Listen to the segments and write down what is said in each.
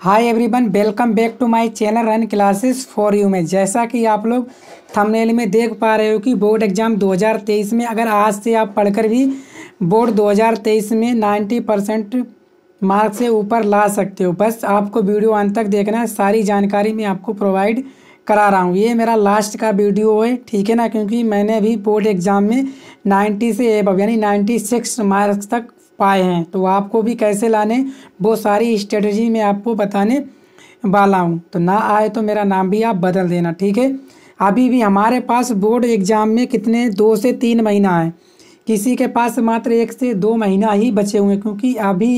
hi everyone welcome back to my channel run classes for you में जैसा कि आप लोग थंबनेल में देख पा रहे हो कि बोर्ड एग्ज़ाम 2023 में अगर आज से आप पढ़कर भी बोर्ड 2023 में 90 परसेंट मार्क से ऊपर ला सकते हो बस आपको वीडियो अंत तक देखना है सारी जानकारी मैं आपको प्रोवाइड करा रहा हूँ ये मेरा लास्ट का वीडियो है ठीक है ना क्योंकि मैंने अभी बोर्ड एग्ज़ाम में नाइन्टी से एब यानी नाइन्टी मार्क्स तक पाए हैं तो आपको भी कैसे लाने वो सारी स्ट्रेटजी मैं आपको बताने वाला हूँ तो ना आए तो मेरा नाम भी आप बदल देना ठीक है अभी भी हमारे पास बोर्ड एग्ज़ाम में कितने दो से तीन महीना है किसी के पास मात्र एक से दो महीना ही बचे हुए हैं क्योंकि अभी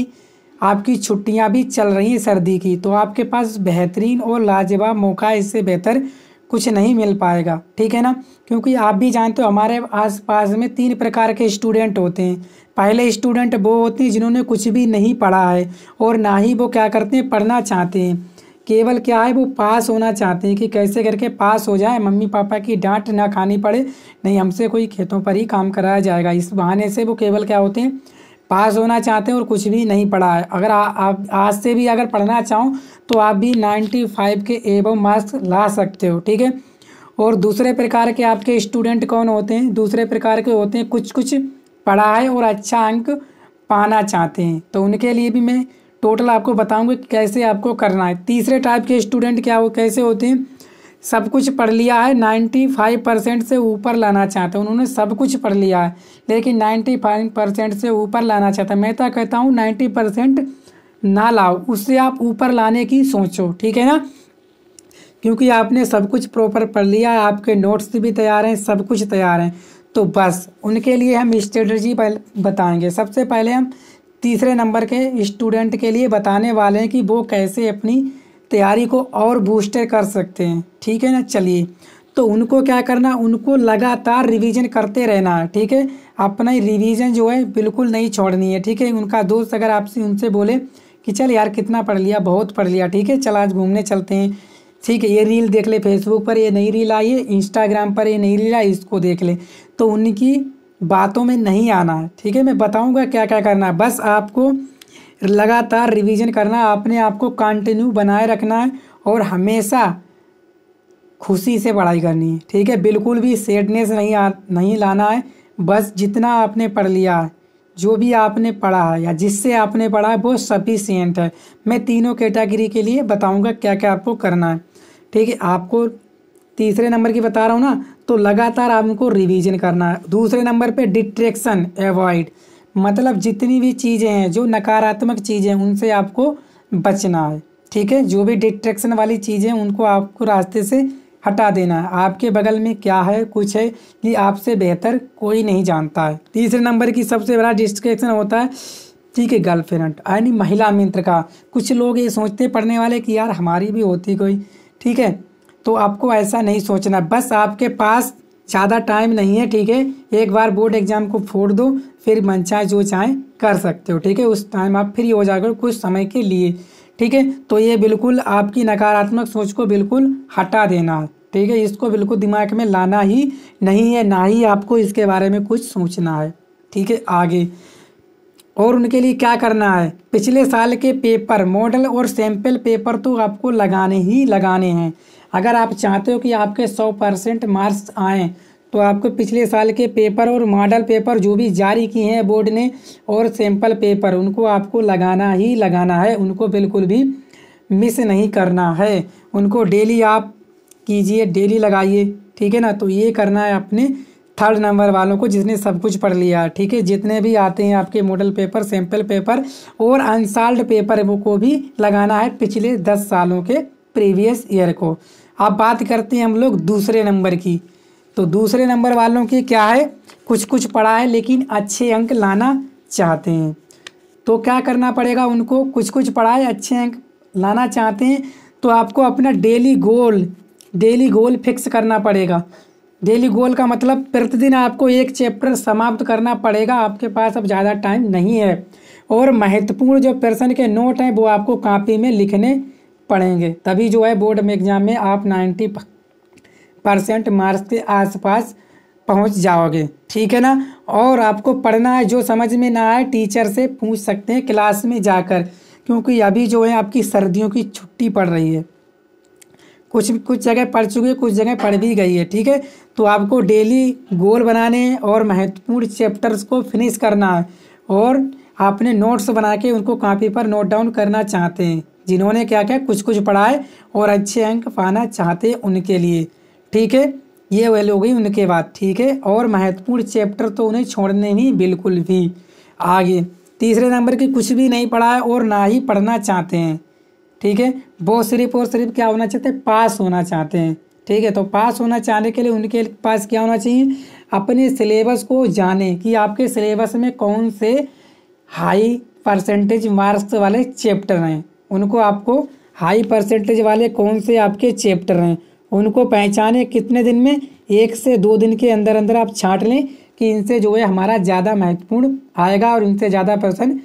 आपकी छुट्टियां भी चल रही हैं सर्दी की तो आपके पास बेहतरीन और लाजवाब मौका इससे बेहतर कुछ नहीं मिल पाएगा ठीक है ना क्योंकि आप भी जानते हो हमारे आस पास में तीन प्रकार के स्टूडेंट होते हैं पहले स्टूडेंट वो होते हैं जिन्होंने कुछ भी नहीं पढ़ा है और ना ही वो क्या करते हैं पढ़ना चाहते हैं केवल क्या है वो पास होना चाहते हैं कि कैसे करके पास हो जाए मम्मी पापा की डांट ना खानी पड़े नहीं हमसे कोई खेतों पर ही काम कराया जाएगा इस बहाने से वो केवल क्या होते हैं पास होना चाहते हैं और कुछ भी नहीं पढ़ा है अगर आ, आप आज से भी अगर पढ़ना चाहूँ तो आप भी 95 के एवं मार्क्स ला सकते हो ठीक है और दूसरे प्रकार के आपके स्टूडेंट कौन होते हैं दूसरे प्रकार के होते हैं कुछ कुछ पढ़ा है और अच्छा अंक पाना चाहते हैं तो उनके लिए भी मैं टोटल आपको बताऊँगी कैसे आपको करना है तीसरे टाइप के स्टूडेंट क्या वो कैसे होते हैं सब कुछ पढ़ लिया है नाइन्टी फाइव परसेंट से ऊपर लाना चाहते हैं उन्होंने सब कुछ पढ़ लिया है लेकिन नाइन्टी फाइव परसेंट से ऊपर लाना चाहता हैं मैं तो कहता हूँ नाइन्टी परसेंट ना लाओ उससे आप ऊपर लाने की सोचो ठीक है ना क्योंकि आपने सब कुछ प्रॉपर पढ़ लिया है आपके नोट्स भी तैयार हैं सब कुछ तैयार हैं तो बस उनके लिए हम स्ट्रेटजी बताएंगे सबसे पहले हम तीसरे नंबर के स्टूडेंट के लिए बताने वाले हैं कि वो कैसे अपनी तैयारी को और बूस्टर कर सकते हैं ठीक है ना चलिए तो उनको क्या करना उनको लगातार रिवीजन करते रहना ठीक है अपना रिवीजन जो है बिल्कुल नहीं छोड़नी है ठीक है उनका दोस्त अगर आपसे उनसे बोले कि चल यार कितना पढ़ लिया बहुत पढ़ लिया ठीक है चल आज घूमने चलते हैं ठीक है ये रील देख ले फेसबुक पर ये नई रील आई है इंस्टाग्राम पर ये नई रील आई इसको देख ले तो उनकी बातों में नहीं आना ठीक है मैं बताऊँगा क्या क्या करना है बस आपको लगातार रिवीजन करना अपने आप को कंटिन्यू बनाए रखना है और हमेशा खुशी से पढ़ाई करनी है ठीक है बिल्कुल भी सेडनेस नहीं आ नहीं लाना है बस जितना आपने पढ़ लिया है जो भी आपने पढ़ा है या जिससे आपने पढ़ा है वो सफिशियंट है मैं तीनों कैटेगरी के लिए बताऊंगा क्या क्या आपको करना है ठीक है आपको तीसरे नंबर की बता रहा हूँ ना तो लगातार आपको रिवीजन करना है दूसरे नंबर पे डिट्रेक्शन एवॉइड मतलब जितनी भी चीज़ें हैं जो नकारात्मक चीज़ें उनसे आपको बचना है ठीक है जो भी डिस्ट्रैक्शन वाली चीज़ें उनको आपको रास्ते से हटा देना है आपके बगल में क्या है कुछ है कि आपसे बेहतर कोई नहीं जानता है तीसरे नंबर की सबसे बड़ा डिस्ट्रैक्शन होता है ठीक है गर्लफ्रेंड यानी महिला मित्र का कुछ लोग ये सोचते पढ़ने वाले कि यार हमारी भी होती कोई ठीक है तो आपको ऐसा नहीं सोचना बस आपके पास ज़्यादा टाइम नहीं है ठीक है एक बार बोर्ड एग्जाम को फोड़ दो फिर मन चाहे जो चाहे कर सकते हो ठीक है उस टाइम आप फ्री हो जाकर कुछ समय के लिए ठीक है तो ये बिल्कुल आपकी नकारात्मक सोच को बिल्कुल हटा देना ठीक है इसको बिल्कुल दिमाग में लाना ही नहीं है ना ही आपको इसके बारे में कुछ सोचना है ठीक है आगे और उनके लिए क्या करना है पिछले साल के पेपर मॉडल और सैम्पल पेपर तो आपको लगाने ही लगाने हैं अगर आप चाहते हो कि आपके सौ परसेंट मार्क्स आएँ तो आपको पिछले साल के पेपर और मॉडल पेपर जो भी जारी किए हैं बोर्ड ने और सैम्पल पेपर उनको आपको लगाना ही लगाना है उनको बिल्कुल भी मिस नहीं करना है उनको डेली आप कीजिए डेली लगाइए ठीक है ना तो ये करना है अपने थर्ड नंबर वालों को जिसने सब कुछ पढ़ लिया ठीक है जितने भी आते हैं आपके मॉडल पेपर सैम्पल पेपर और अनसाल्ड पेपर को भी लगाना है पिछले दस सालों के प्रीवियस ईयर को अब बात करते हैं हम लोग दूसरे नंबर की तो दूसरे नंबर वालों की क्या है कुछ कुछ पढ़ा है लेकिन अच्छे अंक लाना चाहते हैं तो क्या करना पड़ेगा उनको कुछ कुछ पढ़ा है अच्छे अंक लाना चाहते हैं तो आपको अपना daily goal daily goal fix करना पड़ेगा डेली गोल का मतलब प्रतिदिन आपको एक चैप्टर समाप्त करना पड़ेगा आपके पास अब ज़्यादा टाइम नहीं है और महत्वपूर्ण जो प्रश्न के नोट हैं वो आपको कापी में लिखने पढ़ेंगे तभी जो है बोर्ड में एग्ज़ाम में आप नाइन्टी परसेंट मार्क्स के आसपास पहुंच जाओगे ठीक है ना और आपको पढ़ना है जो समझ में ना आए टीचर से पूछ सकते हैं क्लास में जाकर क्योंकि अभी जो है आपकी सर्दियों की छुट्टी पड़ रही है कुछ कुछ जगह पढ़ चुकी है कुछ जगह पढ़ भी गई है ठीक है तो आपको डेली गोल बनाने और महत्वपूर्ण चैप्टर्स को फिनिश करना है और आपने नोट्स बना के उनको कॉपी पर नोट डाउन करना चाहते हैं जिन्होंने क्या क्या कुछ कुछ पढ़ाए और अच्छे अंक पाना चाहते उनके लिए ठीक है ये वैल्यू हो गई उनके बाद ठीक है और महत्वपूर्ण चैप्टर तो उन्हें छोड़ने ही बिल्कुल भी आगे तीसरे नंबर की कुछ भी नहीं पढ़ा है और ना ही पढ़ना चाहते हैं ठीक है वो सिर्फ और सिर्फ क्या होना चाहते हैं पास होना चाहते हैं ठीक है तो पास होना चाहने के लिए उनके पास क्या होना चाहिए अपने सिलेबस को जाने कि आपके सिलेबस में कौन से हाई परसेंटेज मार्क्स वाले चैप्टर हैं उनको आपको हाई परसेंटेज वाले कौन से आपके चैप्टर हैं उनको पहचाने कितने दिन में एक से दो दिन के अंदर अंदर आप छाट लें कि इनसे जो है हमारा ज़्यादा महत्वपूर्ण आएगा और इनसे ज़्यादा पर्सन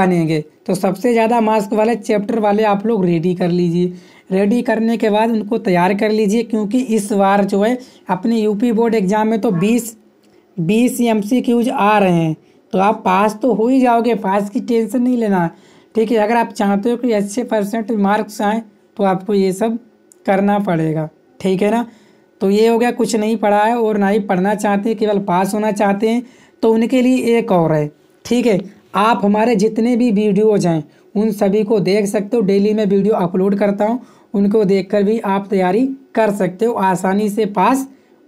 बनेंगे तो सबसे ज़्यादा मार्क्स वाले चैप्टर वाले आप लोग रेडी कर लीजिए रेडी करने के बाद उनको तैयार कर लीजिए क्योंकि इस बार जो है अपने यूपी बोर्ड एग्ज़ाम में तो बीस बीस एम सी क्यूज आ रहे हैं तो आप पास तो हो ही जाओगे पास की टेंशन नहीं लेना ठीक है अगर आप चाहते हो कि अच्छे परसेंट मार्क्स आएँ तो आपको ये सब करना पड़ेगा ठीक है ना तो ये हो गया कुछ नहीं पढ़ा है और ना ही पढ़ना चाहते हैं केवल पास होना चाहते हैं तो उनके लिए एक और है ठीक है आप हमारे जितने भी वीडियोज हैं उन सभी को देख सकते हो डेली मैं वीडियो अपलोड करता हूँ उनको देखकर भी आप तैयारी कर सकते हो आसानी से पास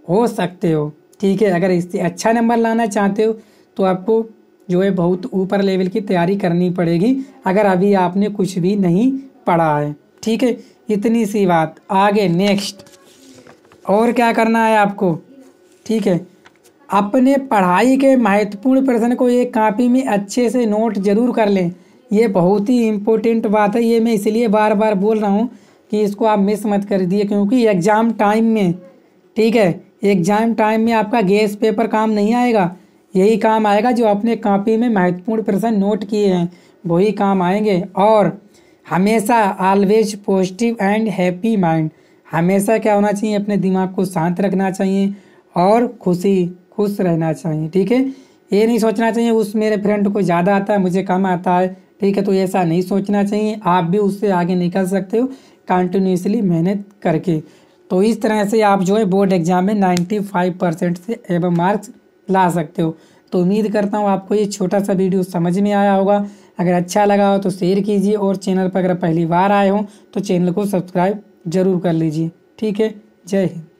हो सकते हो ठीक है अगर इससे अच्छा नंबर लाना चाहते हो तो आपको जो है बहुत ऊपर लेवल की तैयारी करनी पड़ेगी अगर अभी आपने कुछ भी नहीं पढ़ा है ठीक है इतनी सी बात आगे नेक्स्ट और क्या करना है आपको ठीक है अपने पढ़ाई के महत्वपूर्ण प्रश्न को एक कापी में अच्छे से नोट जरूर कर लें ये बहुत ही इम्पोर्टेंट बात है ये मैं इसलिए बार बार बोल रहा हूँ कि इसको आप मिस मत कर दिए क्योंकि एग्ज़ाम टाइम में ठीक है एग्ज़ाम टाइम में आपका गैस पेपर काम नहीं आएगा यही काम आएगा जो आपने कॉपी में महत्वपूर्ण प्रश्न नोट किए हैं वही काम आएंगे और हमेशा always positive and happy mind हमेशा क्या होना चाहिए अपने दिमाग को शांत रखना चाहिए और खुशी खुश रहना चाहिए ठीक है ये नहीं सोचना चाहिए उस मेरे फ्रेंड को ज़्यादा आता है मुझे कम आता है ठीक है तो ऐसा नहीं सोचना चाहिए आप भी उससे आगे निकल सकते हो कंटिन्यूसली मेहनत करके तो इस तरह से आप जो है बोर्ड एग्जाम में 95 परसेंट से एवं मार्क्स ला सकते हो तो उम्मीद करता हूँ आपको ये छोटा सा वीडियो समझ में आया होगा अगर अच्छा लगा हो तो शेयर कीजिए और चैनल पर अगर पहली बार आए हों तो चैनल को सब्सक्राइब जरूर कर लीजिए ठीक है जय हिंद